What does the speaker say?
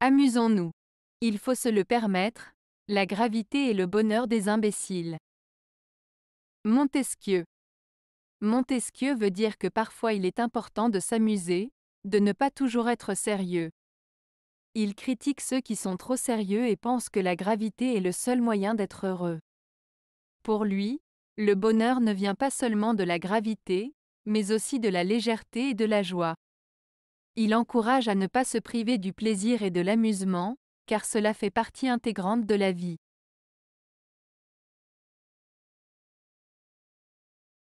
Amusons-nous. Il faut se le permettre, la gravité est le bonheur des imbéciles. Montesquieu. Montesquieu veut dire que parfois il est important de s'amuser, de ne pas toujours être sérieux. Il critique ceux qui sont trop sérieux et pense que la gravité est le seul moyen d'être heureux. Pour lui, le bonheur ne vient pas seulement de la gravité, mais aussi de la légèreté et de la joie. Il encourage à ne pas se priver du plaisir et de l'amusement, car cela fait partie intégrante de la vie.